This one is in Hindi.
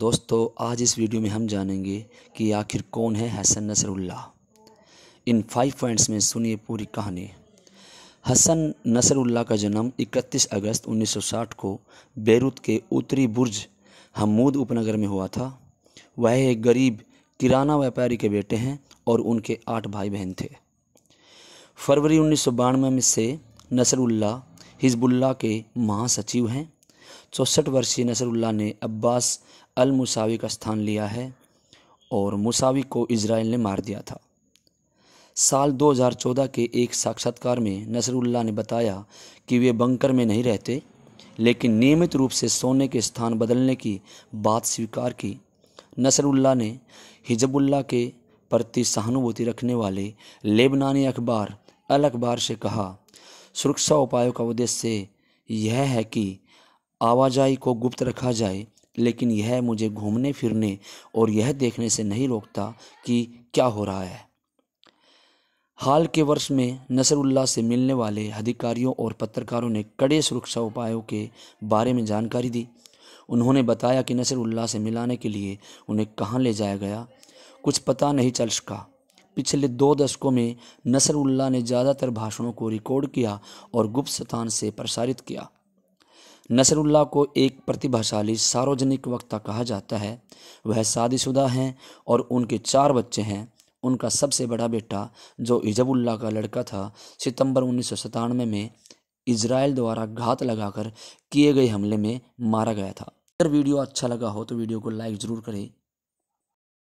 दोस्तों आज इस वीडियो में हम जानेंगे कि आखिर कौन है हसन नसरुल्ला इन फाइव पॉइंट्स में सुनिए पूरी कहानी हसन नसरुल्ला का जन्म 31 अगस्त 1960 को बेरूत के उत्तरी बुर्ज हमूद उपनगर में हुआ था वह एक गरीब किराना व्यापारी के बेटे हैं और उनके आठ भाई बहन थे फरवरी उन्नीस में से नसरुल्ला हिजबुल्ला के महासचिव हैं चौंसठ वर्षीय नसरुल्ला ने अब्बास अल मुसावी का स्थान लिया है और मुसावी को इसराइल ने मार दिया था साल 2014 के एक साक्षात्कार में नसरुल्ला ने बताया कि वे बंकर में नहीं रहते लेकिन नियमित रूप से सोने के स्थान बदलने की बात स्वीकार की नसरुल्ला ने हिजबुल्ला के प्रति सहानुभूति रखने वाले लेबनानी अखबार अल अखबार से कहा सुरक्षा उपायों का उद्देश्य यह है कि आवाजाही को गुप्त रखा जाए लेकिन यह मुझे घूमने फिरने और यह देखने से नहीं रोकता कि क्या हो रहा है हाल के वर्ष में नसरुल्ला से मिलने वाले अधिकारियों और पत्रकारों ने कड़े सुरक्षा उपायों के बारे में जानकारी दी उन्होंने बताया कि नसरुल्ला से मिलाने के लिए उन्हें कहाँ ले जाया गया कुछ पता नहीं चल सका पिछले दो दशकों में नसरुल्ला ने ज़्यादातर भाषणों को रिकॉर्ड किया और गुप्त स्थान से प्रसारित किया नसरुल्ला को एक प्रतिभाशाली सार्वजनिक वक्ता कहा जाता है वह शादीशुदा हैं और उनके चार बच्चे हैं उनका सबसे बड़ा बेटा जो इजबुल्ला का लड़का था सितंबर उन्नीस में इसराइल द्वारा घात लगाकर किए गए हमले में मारा गया था अगर वीडियो अच्छा लगा हो तो वीडियो को लाइक ज़रूर करें